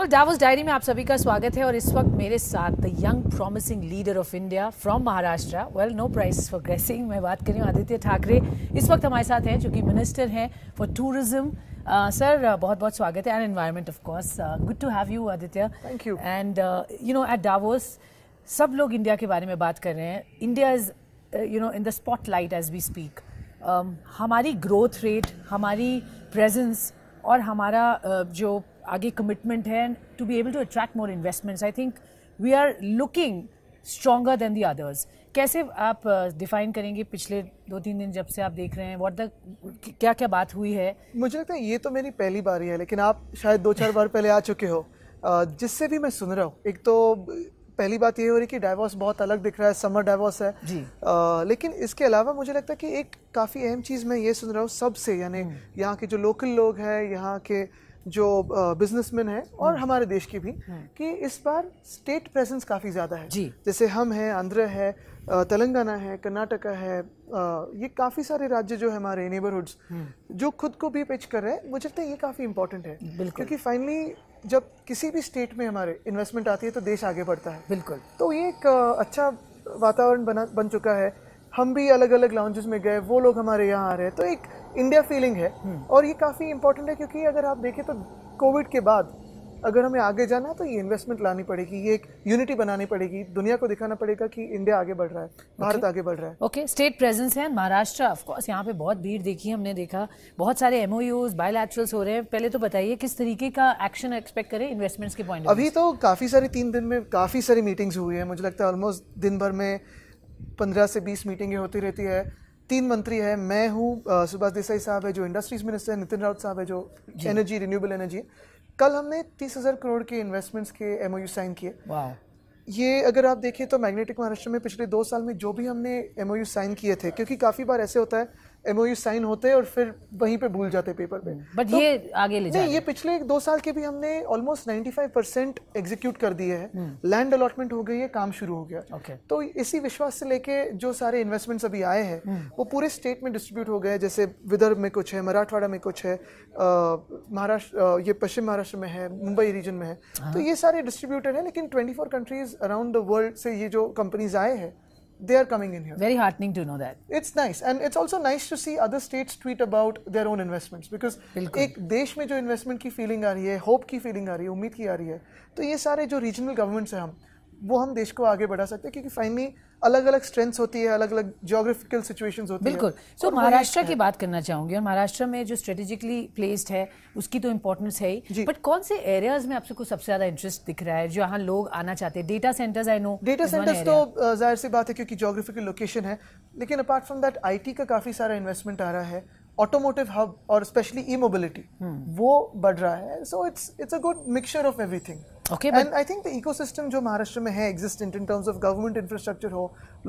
और डावस डायरी में आप सभी का स्वागत है और इस वक्त मेरे साथ the young promising leader of India from Maharashtra well no price for gracing मैं बात करी हूँ आदित्य ठाकरे इस वक्त हमारे साथ हैं जो कि मिनिस्टर हैं फॉर टूरिज्म सर बहुत बहुत स्वागत है and environment of course good to have you Aaditya thank you and you know at Davos सब लोग इंडिया के बारे में बात कर रहे हैं India is you know in the spotlight as we speak हमारी ग्रोथ रेट हमारी प्रेजेंस और हमारा uh, जो आगे कमिटमेंट है to be able to attract more investments I think we are looking stronger than the others कैसे आप define uh, करेंगे पिछले दो तीन दिन जब से आप देख रहे हैं व्हाट द क्या क्या बात हुई है मुझे लगता है ये तो मेरी पहली बार ही है लेकिन आप शायद दो चार बार पहले आ चुके हो uh, जिससे भी मैं सुन रहा हूँ एक तो पहली बात ये हो रही कि डाइवोर्स बहुत अलग दिख रहा है समर डाइवोर्स है जी आ, uh, लेकिन इसके अलावा मुझे लगता है कि एक काफ़ी अहम चीज़ मैं ये सुन रहा हूँ सबसे यानी हम्म। यहाँ के जो लोकल लोग हैं यहाँ के जो बिजनेसमैन है और हम्म। हमारे देश के भी हम्म। कि इस बार स्टेट प्रेजेंस काफ़ी ज़्यादा है जी जैसे हम हैं आंध्र है तेलंगाना है कर्नाटका है ये काफ़ी सारे राज्य जो है हमारे नेबरहुड्स हम्म। जो खुद को भी पिच कर रहे हैं मुझे लगता है ये काफ़ी इंपॉर्टेंट है क्योंकि फाइनली जब किसी भी स्टेट में हमारे इन्वेस्टमेंट आती है तो देश आगे बढ़ता है बिल्कुल तो ये एक अच्छा वातावरण बना बन चुका है हम भी अलग अलग लाउंजेस में गए वो लोग हमारे यहाँ आ रहे हैं तो एक इंडिया फीलिंग है हम्म। और ये काफ़ी इंपॉर्टेंट है क्योंकि अगर आप देखें तो कोविड के बाद अगर हमें आगे जाना है तो ये इन्वेस्टमेंट लानी पड़ेगी ये एक यूनिटी बनानी पड़ेगी दुनिया को दिखाना पड़ेगा कि इंडिया आगे बढ़ रहा है भारत okay. आगे बढ़ रहा है ओके स्टेट प्रेजेंस है महाराष्ट्र ऑफकोर्स यहाँ पे बहुत भीड़ देखी हमने देखा बहुत सारे एमओ यूज हो रहे हैं पहले तो बताइए किस तरीके का एक्शन एक्सपेक्ट करें इन्वेस्टमेंट्स के पॉइंट अभी तो काफ़ी सारी तीन दिन में काफ़ी सारी मीटिंग्स हुई है मुझे लगता है ऑलमोस्ट दिन भर में पंद्रह से बीस मीटिंगें होती रहती है तीन मंत्री है मैं हूँ सुभाष देसाई साहब है जो इंडस्ट्रीज मिनिस्टर है नितिन राउत साहब है जो एनर्जी रिन्यूएबल एनर्जी कल हमने तीस हज़ार करोड़ के इन्वेस्टमेंट्स के यू साइन किए ये अगर आप देखें तो मैग्नेटिक महाराष्ट्र में पिछले दो साल में जो भी हमने एमओयू साइन किए थे क्योंकि काफ़ी बार ऐसे होता है एम साइन होते हैं और फिर वहीं पे भूल जाते पेपर पे बट तो, ये आगे ले नहीं ये पिछले एक दो साल के भी हमने ऑलमोस्ट 95 परसेंट एग्जीक्यूट कर दिए है लैंड अलॉटमेंट हो गई है काम शुरू हो गया okay. तो इसी विश्वास से लेके जो सारे इन्वेस्टमेंट्स अभी आए हैं हम्म। वो पूरे स्टेट में डिस्ट्रीब्यूट हो गए जैसे विदर्भ में कुछ है मराठवाड़ा में कुछ है महाराष्ट्र ये पश्चिम महाराष्ट्र में है मुंबई रीजन में है तो हाँ। ये सारे डिस्ट्रीब्यूटेड है लेकिन twenty countries around the world से ये जो कंपनीज आए हैं they are coming in here. Very heartening to know that. It's nice, and it's also nice to see other states tweet about their own investments because एक देश में जो investment की feeling आ रही है, hope की feeling आ रही है, उम्मीद की आ रही है, तो ये सारे जो regional governments हैं हम, वो हम देश को आगे बढ़ा सकते हैं क्योंकि finally अलग अलग स्ट्रेंथ्स होती है अलग अलग जोग्राफिकल सिचुएशन होती बिल्कुल। है बिल्कुल सो महाराष्ट्र की बात करना चाहूंगी और महाराष्ट्र में जो स्ट्रेटेजिकली प्लेस्ड है उसकी तो इम्पोर्टेंस है ही बट कौन से एरियाज में आपको सबसे ज्यादा इंटरेस्ट दिख रहा है जो यहाँ लोग आना चाहते हैं data centres I know data centres तो जाहिर सी बात है क्योंकि जोग्राफिकल लोकेशन है लेकिन अपार्ट फ्रॉम दैट आई का काफी सारा इन्वेस्टमेंट आ रहा है ऑटोमोटिव हब और स्पेशली ई मोबिलिटी वो बढ़ रहा है so it's it's a good mixture of everything Okay, and I think the ecosystem जो महाराष्ट्र में है existent in terms of government infrastructure हो,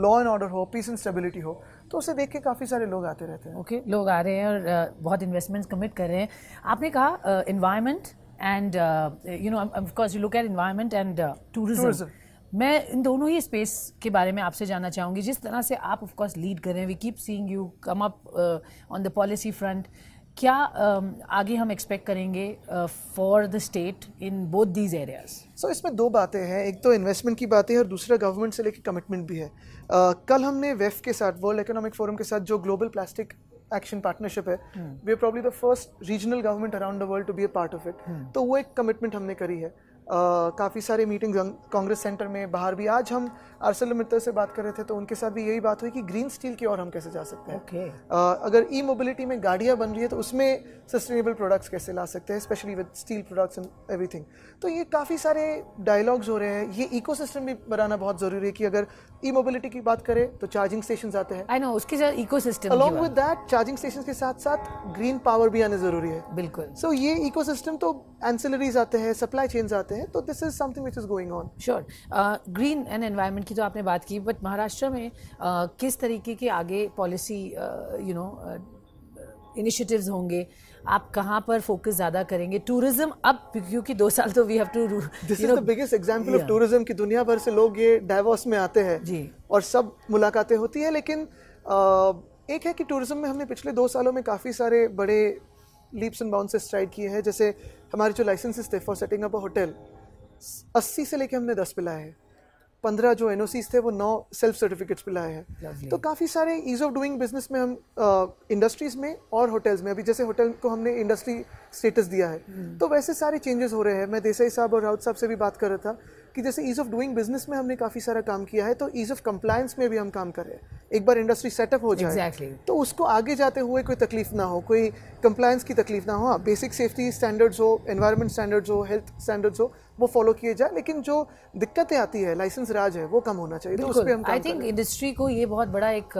law and order हो, peace and stability हो, तो उसे देख के काफ़ी सारे लोग आते रहते हैं ओके okay, लोग आ रहे हैं और बहुत इन्वेस्टमेंट्स कमिट कर रहे हैं आपने कहा environment and you know of you look at environment and tourism मैं इन दोनों ही स्पेस के बारे में आपसे जानना चाहूँगी जिस तरह से आप ऑफकोर्स लीड कर रहे हैं we keep seeing you come up on the policy front क्या आगे हम एक्सपेक्ट करेंगे for the state in both these areas so इसमें दो बातें हैं एक तो इन्वेस्टमेंट की बातें हैं और दूसरा गवर्नमेंट से लेकर कमिटमेंट भी है uh, कल हमने वेफ के साथ वर्ल्ड इकोनॉमिक फोरम के साथ जो ग्लोबल प्लास्टिक एक्शन पार्टनरशिप है we are probably the first regional government around the world to be a part of it तो वो एक कमिटमेंट हमने करी है काफ़ी सारे मीटिंग कांग्रेस सेंटर में बाहर भी आज हम अरसल मित्तल से बात कर रहे थे तो उनके साथ भी यही बात हुई कि ग्रीन स्टील की ओर हम कैसे जा सकते हैं okay. अगर ई मोबिलिटी में गाड़ियाँ बन रही है तो उसमें सस्टेनेबल प्रोडक्ट्स कैसे ला सकते हैं specially with steel products and every तो ये काफ़ी सारे डायलॉग्स हो रहे हैं ये इको भी बनाना बहुत ज़रूरी है कि अगर ई मोबिलिटी की बात करें तो चार्जिंग स्टेशन आते हैं आई नो उसके ecosystem along with that charging station के साथ साथ ग्रीन पावर भी आना जरूरी है बिल्कुल सो so, ये इको तो एंसिलरीज आते हैं सप्लाई चेन्स आते हैं हैं तो this is something which is going on sure green and environment की तो आपने बात की बट महाराष्ट्र में uh, किस तरीके की आगे पॉलिसी यू नो इनिशिएटिव्स होंगे आप कहाँ पर फोकस ज्यादा करेंगे टूरिज्म अब क्योंकि दो साल तो we have to this is the biggest example of tourism की दुनिया भर से लोग ये डाइवोर्स में आते हैं जी और सब मुलाकातें होती है लेकिन uh, एक है कि टूरिज्म में हमने पिछले दो सालों में काफ़ी सारे बड़े लीप्स एंड बाउंसेस स्ट्राइड किए हैं जैसे हमारे जो लाइसेंसेस थे for setting up a hotel अस्सी से लेके हमने दस पिलाए हैं पंद्रह जो एन थे वो नौ सेल्फ सर्टिफिकेट्स पे लाए हैं तो काफ़ी सारे ईज़ ऑफ डूइंग बिजनेस में हम इंडस्ट्रीज़ में और होटल्स में अभी जैसे होटल को हमने इंडस्ट्री स्टेटस दिया है हम्म। तो वैसे सारे चेंजेस हो रहे हैं मैं देसाई साहब और राउत साहब से भी बात कर रहा था कि जैसे ईज़ ऑफ डूइंग बिजनेस में हमने काफ़ी सारा काम किया है तो ईज़ ऑफ कंप्लायंस में भी हम काम कर रहे हैं एक बार इंडस्ट्री सेटअप हो जाए exactly. तो उसको आगे जाते हुए कोई तकलीफ ना हो कोई कंप्लायंस की तकलीफ ना हो बेसिक सेफ्टी स्टैंडर्ड्स हो एनवायरनमेंट स्टैंडर्ड्स हो हेल्थ स्टैंडर्ड्स हो वो फॉलो किए जाए लेकिन जो दिक्कतें आती है लाइसेंस राज है वो कम होना चाहिए तो उस हम आई थिंक इंडस्ट्री को ये बहुत बड़ा एक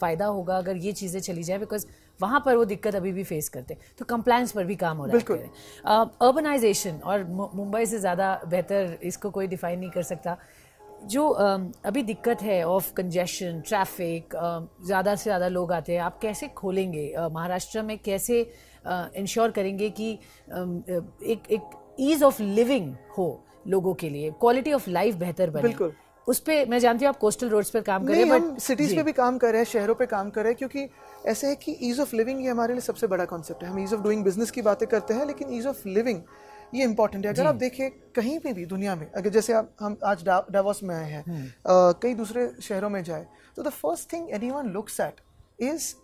फ़ायदा होगा अगर ये चीज़ें चली जाए बिकॉज वहाँ पर वो दिक्कत अभी भी फेस करते हैं तो कंप्लायंस पर भी काम हो रहा है अर्बनाइजेशन और मुंबई से ज़्यादा बेहतर इसको कोई डिफाइन नहीं कर सकता जो अभी दिक्कत है ऑफ कंजेशन ट्रैफिक ज़्यादा से ज़्यादा लोग आते हैं आप कैसे खोलेंगे महाराष्ट्र में कैसे इंश्योर करेंगे कि एक एक ईज ऑफ लिविंग हो लोगों के लिए क्वालिटी ऑफ लाइफ बेहतर बने बिल्कुल उस पर मैं जानती हूँ आप कोस्टल रोड्स पर काम कर रहे हैं बट सिटीज पे भी काम कर रहे हैं शहरों पे काम कर रहे हैं क्योंकि ऐसे है कि ईज ऑफ लिविंग ये हमारे लिए सबसे बड़ा कॉन्सेप्ट है हम ईज ऑफ डूइंग बिजनेस की बातें करते हैं लेकिन ईज ऑफ लिविंग ये इम्पोर्टेंट है अगर आप देखें कहीं पे भी दुनिया में अगर जैसे आप हम आज डावोस में आए हैं हम्म। कई दूसरे शहरों में जाए तो the first thing anyone looks at is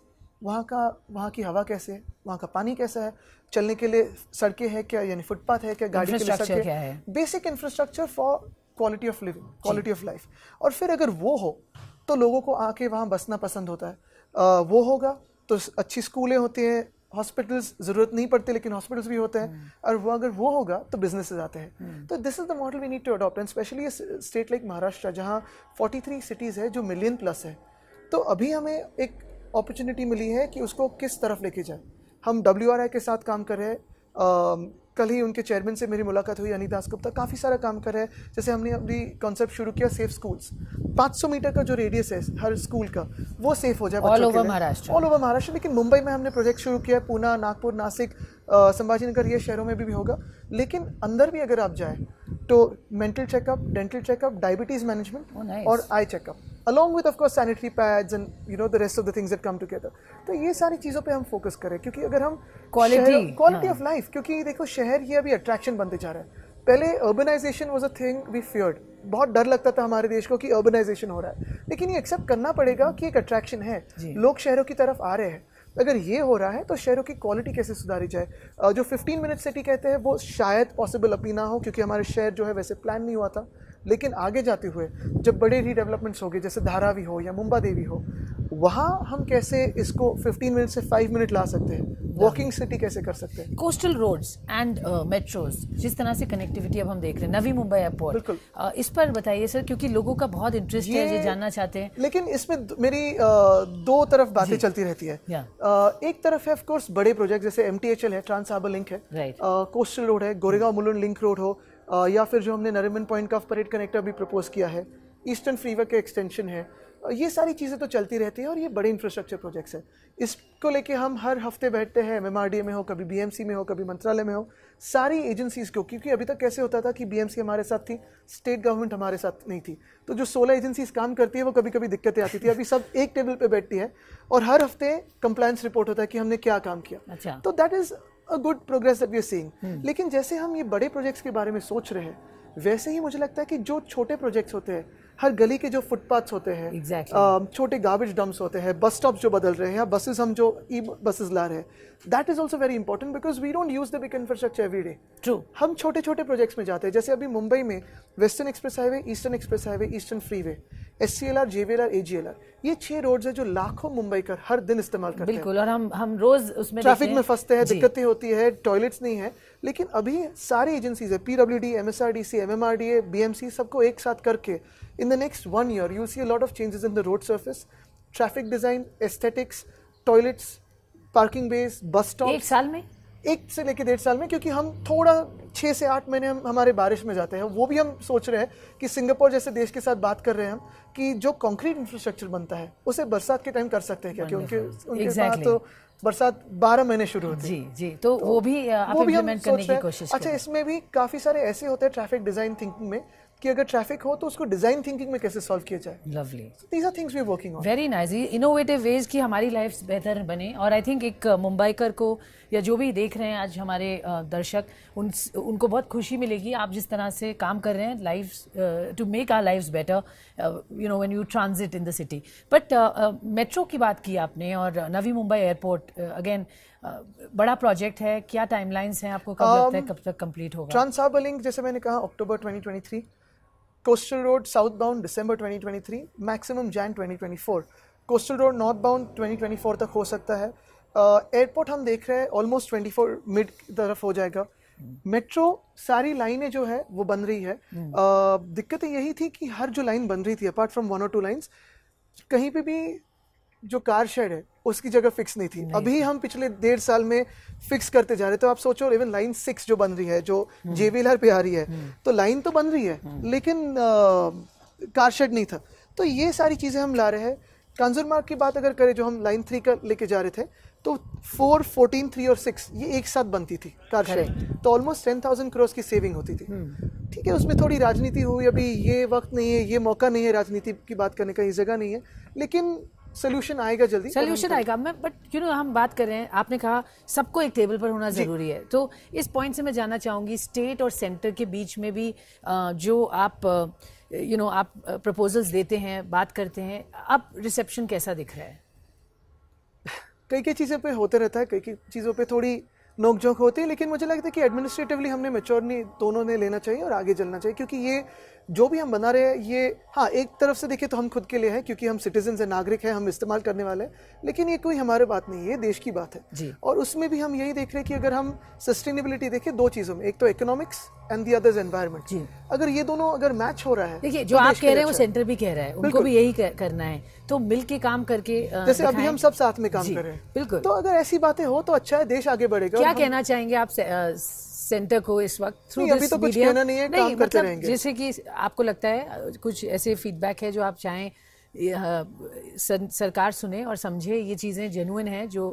वहाँ का वहाँ की हवा कैसे है वहाँ का पानी कैसा है चलने के लिए सड़कें हैं क्या यानी फुटपाथ है क्या गाड़ी के लिए सड़कें basic infrastructure for quality of living quality of life और फिर अगर वो हो तो लोगों को आके वहाँ बसना पसंद होता है आ, वो होगा तो अच्छी स्कूलें होती हैं हॉस्पिटल्स जरूरत नहीं पड़ती लेकिन हॉस्पिटल्स भी होते हैं हम्म। और वो अगर वो होगा तो बिजनेस आते हैं हम्म। तो this is the model we need to adopt and specially state like Maharashtra जहाँ 43 सिटीज़ है जो मिलियन प्लस है तो अभी हमें एक अपॉर्चुनिटी मिली है कि उसको किस तरफ लेके जाए हम डब्ल्यू के साथ काम कर रहे हैं कल ही उनके चेयरमैन से मेरी मुलाकात हुई अनिदास गुप्ता काफ़ी सारा काम कर रहे हैं जैसे हमने अपनी कॉन्सेप्ट शुरू किया सेफ स्कूल्स 500 मीटर का जो रेडियस है हर स्कूल का वो सेफ हो जाए all over Maharashtra all over Maharashtra लेकिन मुंबई में हमने प्रोजेक्ट शुरू किया है पूना नागपुर नासिक संभाजी नगर ये शहरों में भी, भी होगा लेकिन अंदर भी अगर आप जाए तो mental checkup dental checkup diabetes management और eye checkup along with of course sanitary pads and you know the rest of the things that come together तो ये सारी चीज़ों पे हम फोकस करें क्योंकि अगर हम क्वालिटी क्वालिटी ऑफ लाइफ क्योंकि देखो शहर ये अभी अट्रैक्शन बनते जा रहा है पहले urbanization was a thing we feared बहुत डर लगता था हमारे देश को कि अर्बनाइजेशन हो रहा है लेकिन ये एक्सेप्ट करना पड़ेगा कि एक अट्रैक्शन है लोग शहरों की तरफ आ रहे हैं अगर ये हो रहा है तो शहरों की क्वालिटी कैसे सुधारी जाए जो 15 मिनट सिटी कहते हैं वो शायद पॉसिबल अभी ना हो क्योंकि हमारे शहर जो है वैसे प्लान नहीं हुआ था लेकिन आगे जाते हुए जब बड़े रीडेवलपमेंट्स हो गए जैसे धारावी हो या मुंबा देवी हो वहाँ हम कैसे इसको 15 मिनट से 5 मिनट ला सकते हैं वॉकिंग सिटी कैसे कर सकते हैं कोस्टल रोड्स एंड मेट्रोज जिस तरह से कनेक्टिविटी अब हम देख रहे हैं नवी मुंबई एयरपोर्ट बिल्कुल uh, इस पर बताइए सर क्योंकि लोगों का बहुत इंटरेस्ट है ये जानना चाहते हैं लेकिन इसमें मेरी uh, दो तरफ बातें चलती रहती है yeah. uh, एक तरफ है ऑफकोर्स बड़े प्रोजेक्ट जैसे एम है ट्रांस हार्बर लिंक है कोस्टल रोड uh, है गोरेगा मुलुन लिंक रोड हो या फिर जो हमने नरिमन पॉइंट का परेड कनेक्टर भी प्रपोज किया है ईस्टर्न फ्रीवे के एक्सटेंशन है ये सारी चीज़ें तो चलती रहती हैं और ये बड़े इंफ्रास्ट्रक्चर प्रोजेक्ट्स हैं इसको लेके हम हर हफ्ते बैठते हैं एम में हो कभी बी में हो कभी मंत्रालय में हो सारी एजेंसीज़ को क्योंकि अभी तक कैसे होता था कि बी हमारे साथ थी स्टेट गवर्नमेंट हमारे साथ नहीं थी तो जो सोलह एजेंसीज काम करती है वो कभी कभी दिक्कतें आती थी अभी सब एक टेबल पर बैठती है और हर हफ्ते कंप्लाइंस रिपोर्ट होता है कि हमने क्या काम किया अच्छा तो that is a good progress that we are seeing लेकिन जैसे हम ये बड़े प्रोजेक्ट्स के बारे में सोच रहे हैं वैसे ही मुझे लगता है कि जो छोटे प्रोजेक्ट्स होते हैं हर गली के जो फुटपाथ्स होते हैं exactly. छोटे गार्बेज डम्प्स होते हैं बस स्टॉप्स जो बदल रहे हैं बसेस हम जो ई e बसेस ला रहे हैं that is also very important because we don't use the big infrastructure every day through हम छोटे छोटे प्रोजेक्ट्स में जाते हैं जैसे अभी मुंबई में western express highway eastern express highway eastern freeway S C L R JBL R A G L R ये छह रोड्स है जो लाखों मुंबई कर हर दिन इस्तेमाल करते हैं बिल्कुल और हम हम रोज उसमें ट्रैफिक में फंसते हैं दिक्कतें होती है टॉयलेट्स नहीं है लेकिन अभी सारी एजेंसीज है P W D M S R D C M M R D A B M C सबको एक साथ करके in the next one year you see lot of changes in the road surface traffic design aesthetics toilets parking bays bus stop एक साल में एक से लेकर डेढ़ साल में क्योंकि हम थोड़ा छः से आठ महीने हम हमारे बारिश में जाते हैं वो भी हम सोच रहे हैं कि सिंगापुर जैसे देश के साथ बात कर रहे हैं हम कि जो कंक्रीट इंफ्रास्ट्रक्चर बनता है उसे बरसात के टाइम कर सकते हैं क्या क्योंकि उनके, उनके exactly. तो बरसात बारह महीने शुरू होती है जी जी तो, तो वो भी आप वो भी हम अच्छा इसमें भी काफ़ी सारे ऐसे होते हैं ट्रैफिक डिज़ाइन थिंकिंग में कि अगर ट्रैफिक हो तो उसको डिजाइन थिंकिंग में कैसे सॉल्व किया जाए lovely these are things we working on very nice innovative ways की हमारी लाइफ बेहतर बने और आई थिंक एक uh, मुंबईकर को या जो भी देख रहे हैं आज हमारे uh, दर्शक उन उनको बहुत खुशी मिलेगी आप जिस तरह से काम कर रहे हैं life to make our life better you know when you transit in the city but metro की बात की आपने और Navi Mumbai airport again uh, बड़ा प्रोजेक्ट है क्या टाइमलाइंस हैं आपको कब um, लगता है um, कब तक कंप्लीट होगा ट्रांसाबलिंग जैसे मैंने कहा October 2023 Coastal Road southbound December 2023 maximum June 2024 coastal road northbound 2024 तक हो सकता है एयरपोर्ट uh, हम देख रहे हैं ऑलमोस्ट 24 मिड तरफ हो जाएगा मेट्रो सारी लाइनें जो है वो बन रही है uh, हम्म। दिक्कतें यही थी कि हर जो लाइन बन रही थी अपार्ट फ्रॉम वन और टू लाइन्स कहीं पे भी जो कार शेड है उसकी जगह फिक्स नहीं थी नहीं। अभी हम पिछले डेढ़ साल में फिक्स करते जा रहे तो आप सोचो इवन लाइन सिक्स जो बन रही है जो जेवीएलआर हम्म। पे आ रही है हम्म। तो लाइन तो बन रही है हम्म। लेकिन कार शेड नहीं था तो ये सारी चीज़ें हम ला रहे हैं मार्ग की बात अगर करें जो हम लाइन थ्री का लेके जा रहे थे तो फोर फोर्टीन थ्री और सिक्स ये एक साथ बनती थी कार शेड तो ऑलमोस्ट टेन थाउजेंड क्रोस की सेविंग होती थी ठीक है उसमें थोड़ी राजनीति हुई अभी ये वक्त नहीं है ये मौका नहीं है राजनीति की बात करने का ये जगह नहीं है लेकिन सोल्यूशन आएगा जल्दी सोल्यूशन आएगा मैं बट यू नो हम बात कर रहे हैं आपने कहा सबको एक टेबल पर होना जरूरी है तो इस पॉइंट से मैं जानना चाहूंगी स्टेट और सेंटर के बीच में भी जो आप यू नो आप प्रपोजल्स देते हैं बात करते हैं अब रिसेप्शन कैसा दिख रहा है कई कई चीज़ों पे होते रहता है कई कई चीज़ों पे थोड़ी नोकझोंक होती है लेकिन मुझे लगता है कि एडमिनिस्ट्रेटिवली हमने मेच्योर नहीं दोनों ने लेना चाहिए और आगे चलना चाहिए क्योंकि ये जो भी हम बना रहे हैं ये हाँ एक तरफ से देखिए तो हम खुद के लिए हैं क्योंकि हम सिटीजन हैं नागरिक हैं हम इस्तेमाल करने वाले हैं लेकिन ये कोई हमारे बात नहीं है देश की बात है जी और उसमें भी हम यही देख रहे हैं कि अगर हम सस्टेनेबिलिटी देखें दो चीज़ों में एक तो economics and the others environment जी अगर ये दोनों अगर मैच हो रहा है देखिए तो जो आप कह रहे हैं वो सेंटर अच्छा भी कह रहा है उनको भी यही करना है तो मिल के काम करके जैसे अभी हम सब साथ में काम कर रहे हैं बिल्कुल तो अगर ऐसी बातें हो तो अच्छा है देश आगे बढ़ेगा क्या कहना चाहेंगे आप सेंटर को इस वक्त थ्रू अभी तो कुछ कहना नहीं है नहीं, काम करते मतलब जैसे कि आपको लगता है कुछ ऐसे फीडबैक है जो आप चाहें सरकार सुने और समझे ये चीज़ें जेनुइन है जो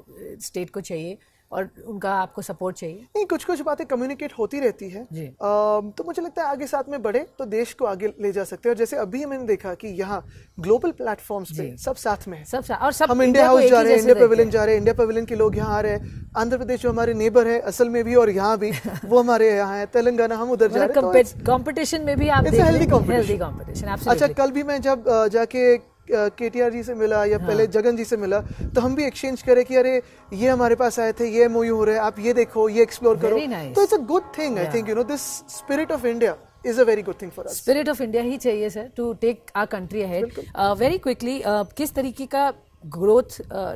स्टेट को चाहिए और उनका आपको सपोर्ट चाहिए नहीं कुछ कुछ बातें कम्युनिकेट होती रहती है जी आ, तो मुझे लगता है आगे साथ में बढ़े तो देश को आगे ले जा सकते हैं और जैसे अभी मैंने देखा कि यहाँ ग्लोबल प्लेटफॉर्म्स पे सब साथ में है सब साथ और सब हम इंडिया हाउस जा रहे हैं इंडिया पवेलियन जा रहे हैं इंडिया पवेलियन के लोग यहाँ आ रहे हैं आंध्र प्रदेश जो हमारे नेबर है असल में भी और यहाँ भी वो हमारे यहाँ है तेलंगाना हम उधर जा मतलब रहे हैं कॉम्पिटिशन तो में भी आप अच्छा कल भी मैं जब जाके के जी से मिला या हाँ। पहले जगन जी से मिला तो हम भी एक्सचेंज करें कि अरे ये हमारे पास आए थे ये एम हो रहे हैं आप ये देखो ये एक्सप्लोर करो तो it's a good thing I think you know this spirit of India is a very good thing for spirit of India ही चाहिए sir to take our country ahead very quickly किस तरीके का ग्रोथ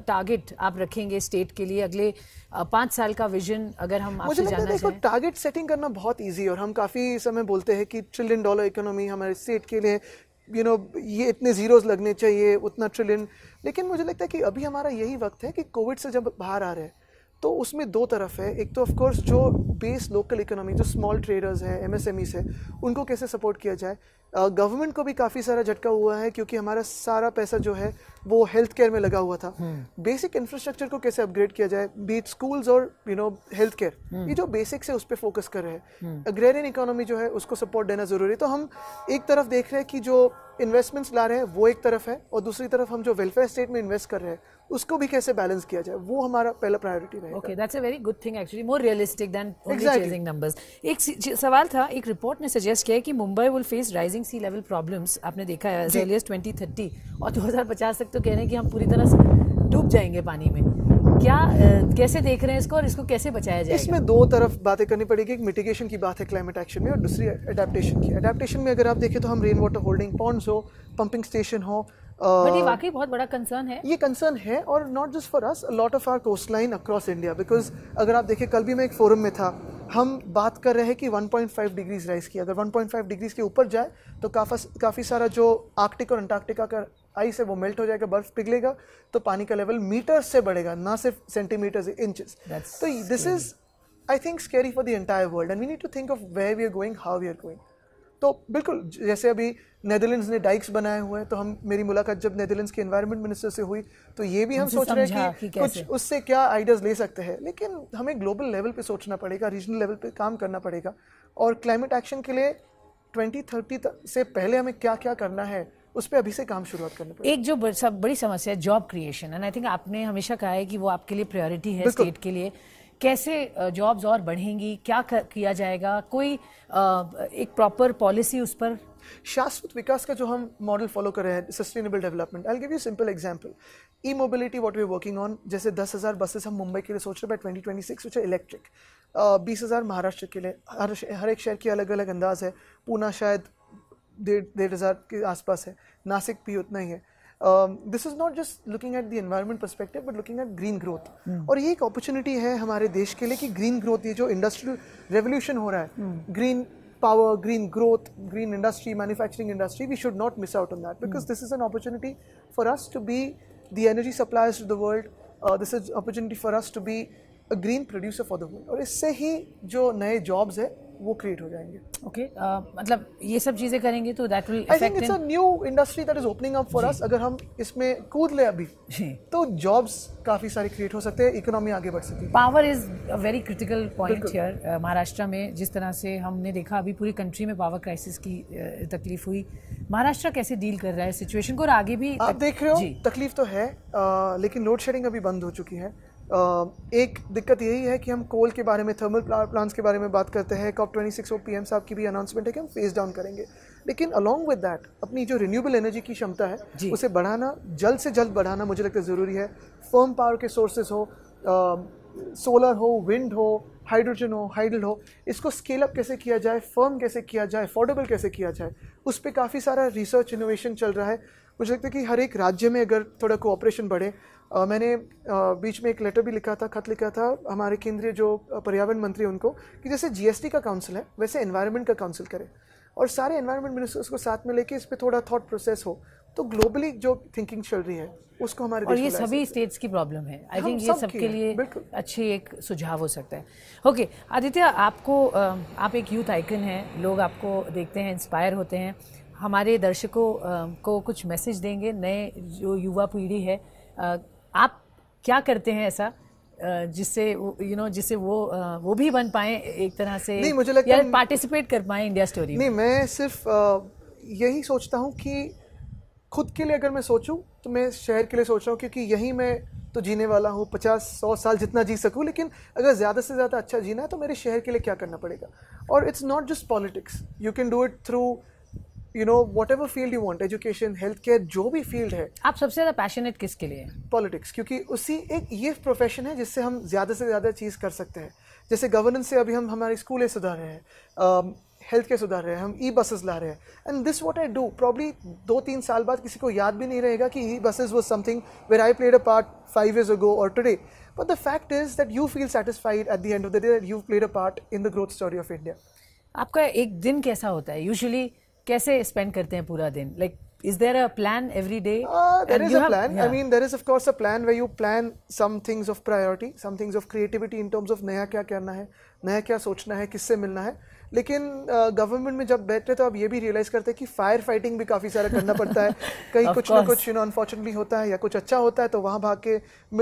टारगेट uh, आप रखेंगे state के लिए अगले uh, पाँच साल का विजन अगर हम मुझे लगता है देखो टारगेट सेटिंग करना बहुत इजी है और हम काफ़ी समय बोलते हैं कि ट्रिलियन डॉलर इकोनॉमी हमारे स्टेट के लिए यू you नो know, ये इतने ज़ीरोज़ लगने चाहिए उतना ट्रिलियन लेकिन मुझे लगता है कि अभी हमारा यही वक्त है कि कोविड से जब बाहर आ रहे हैं तो उसमें दो तरफ है एक तो ऑफ कोर्स जो बेस लोकल इकोनॉमी जो स्मॉल ट्रेडर्स हैं एमएसएमईस e है उनको कैसे सपोर्ट किया जाए गवर्नमेंट को भी काफ़ी सारा झटका हुआ है क्योंकि हमारा सारा पैसा जो है वो हेल्थ केयर में लगा हुआ था बेसिक हम्म। इंफ्रास्ट्रक्चर को कैसे अपग्रेड किया जाए बीट स्कूल्स और यू नो हेल्थ केयर ये जो बेसिक से उस पर फोकस कर रहे हैं अग्रेरियन हम्म। इकोनॉमी जो है उसको सपोर्ट देना ज़रूरी तो हम एक तरफ देख रहे हैं कि जो इन्वेस्टमेंट्स ला रहे हैं वो एक तरफ है और दूसरी तरफ हम जो वेलफेयर स्टेट में इन्वेस्ट कर रहे हैं उसको भी कैसे बैलेंस किया जाए वो हमारा पहला प्रायोरिटी रहेगा okay that's a very good thing actually more realistic than chasing numbers एक सवाल था एक रिपोर्ट ने सजेस्ट किया कि Mumbai will face rising sea level problems आपने देखा है एज अर्लियस्ट ट्वेंटी थर्टी और दो हज़ार पचास तक तो कह रहे हैं कि हम पूरी तरह से डूब जाएंगे पानी में क्या कैसे देख रहे हैं इसको और इसको कैसे बचाया जाए इसमें दो तरफ बातें करनी पड़ेगी एक मिटिगेशन की बात है क्लाइमेट एक्शन में और दूसरी अडेप्टेशन की अडेप्टेशन में अगर आप देखें तो हम रेन वाटर होल्डिंग पॉन्ड्स हो पंपिंग स्टेशन हो वाकई बहुत बड़ा कंसर्न है ये कंसर्न है और not just for us lot of our coastline across India because अगर आप देखें कल भी मैं एक फोरम में था हम बात कर रहे हैं कि 1.5 डिग्रीज राइस की अगर 1.5 डिग्रीज के ऊपर जाए तो काफ़ी काफ़ी सारा जो आर्कटिक और अंटार्कटिका का आइस है वो मेल्ट हो जाएगा बर्फ पिघलेगा तो पानी का लेवल मीटर से बढ़ेगा ना सिर्फ सेंटीमीटर्स इंचेस तो this is I think scary for the entire world and we need to think of way we are going how we are going तो बिल्कुल जैसे अभी नेदरलैंड्स ने डाइक्स बनाए हुए हैं तो हम मेरी मुलाकात जब नेदरलैंड्स के एनवायरनमेंट मिनिस्टर से हुई तो ये भी हम सोच रहे हैं कि, कि कुछ उससे क्या आइडियाज ले सकते हैं लेकिन हमें ग्लोबल लेवल पे सोचना पड़ेगा रीजनल लेवल पे काम करना पड़ेगा और क्लाइमेट एक्शन के लिए 2030 से पहले हमें क्या क्या करना है उस पर अभी से काम शुरुआत करना पड़ेगा एक जो सब बड़ी समस्या है job creation and I think आपने हमेशा कहा है कि वो आपके लिए प्रायोरिटी है स्टेट के लिए कैसे जॉब्स और बढ़ेंगी क्या कर, किया जाएगा कोई एक प्रॉपर पॉलिसी उस पर शाश्वत विकास का जो हम मॉडल फॉलो कर रहे हैं sustainable development I give you simple example e mobility what we working on जैसे दस हज़ार बसेस हम मुंबई के लिए सोच रहे by twenty twenty six which electric बीस हज़ार महाराष्ट्र के लिए हर हर एक शहर की अलग अलग अंदाज है पूना शायद डेढ़ डेढ़ हज़ार के आसपास है नासिक भी उतना ही है um, this is not just looking at the environment perspective but looking at green growth hmm. और ये एक opportunity है हमारे देश के लिए कि green growth ये जो industrial revolution हो रहा है hmm. green power, green growth, green industry, manufacturing industry, we should not miss out on that because mm. this is an opportunity for us to be the energy suppliers to the world. Uh, this is opportunity for us to be a green producer for the world. और इससे ही जो नए jobs है वो create हो जाएंगे okay okay, uh, मतलब ये सब चीज़ें करेंगे तो that will I think it's a new industry that is opening up for us अगर हम इसमें कूद ले अभी तो जॉब्स काफ़ी सारे क्रिएट हो सकते हैं इकोनॉमी आगे बढ़ सकती है power is a very critical point here Maharashtra में जिस तरह से हमने देखा अभी पूरी कंट्री में पावर क्राइसिस की uh, तकलीफ हुई महाराष्ट्र कैसे डील कर रहा है सिचुएशन को और आगे भी आप देख रहे हो तकलीफ तो है uh, लेकिन लोड शेडिंग अभी बंद हो चुकी है एक दिक्कत यही है कि हम कोल के बारे में थर्मल प्लांट्स के बारे में बात करते हैं COP twenty six O P M साहब की भी अनाउंसमेंट है कि हम फेस डाउन करेंगे लेकिन अलॉन्ग विद दैट अपनी जो रिन्यूएबल एनर्जी की क्षमता है उसे बढ़ाना जल्द से जल्द बढ़ाना मुझे लगता है ज़रूरी है फर्म पावर के सोर्सेज हो सोलर हो विंड हो हाइड्रोजन हो हाइड्रल हो इसको स्केल अप कैसे किया जाए फर्म कैसे किया जाए अफोर्डेबल कैसे किया जाए उस पर काफ़ी सारा रिसर्च इनोवेशन चल रहा है मुझे लगता है कि हर एक राज्य में अगर थोड़ा कोऑपरेशन बढ़े आ, मैंने आ, बीच में एक लेटर भी लिखा था खत लिखा था हमारे केंद्रीय जो पर्यावरण मंत्री उनको कि जैसे जीएसटी का काउंसिल है वैसे एनवायरनमेंट का काउंसिल करें और सारे एनवायरनमेंट मिनिस्टर्स को साथ में लेके इस पर थोड़ा थाट प्रोसेस हो तो ग्लोबली जो थिंकिंग चल रही है उसको हमारे और ये सभी स्टेट्स की प्रॉब्लम है आई थिंक ये सबके लिए अच्छी एक सुझाव हो सकता है ओके okay, आदित्य आपको आप एक यूथ आइकन हैं लोग आपको देखते हैं इंस्पायर होते हैं हमारे दर्शकों को कुछ मैसेज देंगे नए जो युवा पीढ़ी है आप क्या करते हैं ऐसा जिससे यू नो जिससे वो वो भी बन पाए एक तरह से नहीं मुझे लगता पार्टिसिपेट कर पाए इंडिया स्टोरी नहीं मैं सिर्फ यही सोचता हूँ कि खुद के लिए अगर मैं सोचूँ तो मैं शहर के लिए सोच रहा हूँ क्योंकि यहीं मैं तो जीने वाला हूँ पचास सौ साल जितना जी सकूँ लेकिन अगर ज़्यादा से ज़्यादा अच्छा जीना है तो मेरे शहर के लिए क्या करना पड़ेगा और it's not just politics you can do it through you know whatever field you want education health care जो भी फील्ड है आप सबसे ज़्यादा पैशनेट किसके लिए पॉलिटिक्स क्योंकि उसी एक ये प्रोफेशन है जिससे हम ज़्यादा से ज़्यादा चीज़ कर सकते हैं जैसे गवर्नेंस से अभी हम हमारे स्कूलें सुधार रहे हैं um, हेल्थ केयर सुधार रहे हैं हम ई बसेस ला रहे हैं and this what I do probably दो तीन साल बाद किसी को याद भी नहीं रहेगा कि e buses was something where I played a part five years ago और today but the fact is that you feel satisfied at the end of the day you played a part in the growth story of India आपका एक दिन कैसा होता है usually कैसे spend करते हैं पूरा दिन like is there a plan every day uh, there and is a have, plan yeah. i mean there is of course a plan where you plan some things of priority some things of creativity in terms of नया क्या करना है नया क्या सोचना है किससे मिलना है लेकिन गवर्नमेंट में जब बैठते हैं तो आप ये भी रियलाइज करते हैं कि फायर फाइटिंग भी काफ़ी सारा करना पड़ता है कहीं कुछ ना कुछ यू नो अनफॉर्चुनेटली होता है या कुछ अच्छा होता है तो वहाँ भाग के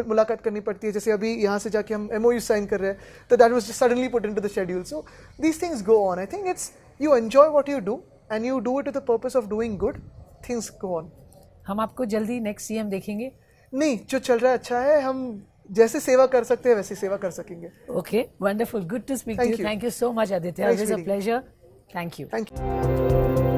मुलाकात करनी पड़ती है जैसे अभी यहाँ से जाके हम एम साइन कर रहे हैं तो that was suddenly put into the schedule so these things go on I think it's you enjoy what you do and you do it to the purpose of doing good things go on हम आपको जल्दी next सी देखेंगे नहीं जो चल रहा है अच्छा है हम जैसे सेवा कर सकते हैं वैसे सेवा कर सकेंगे okay wonderful good to speak to you thank you so much Aditya it is a pleasure thank you thank you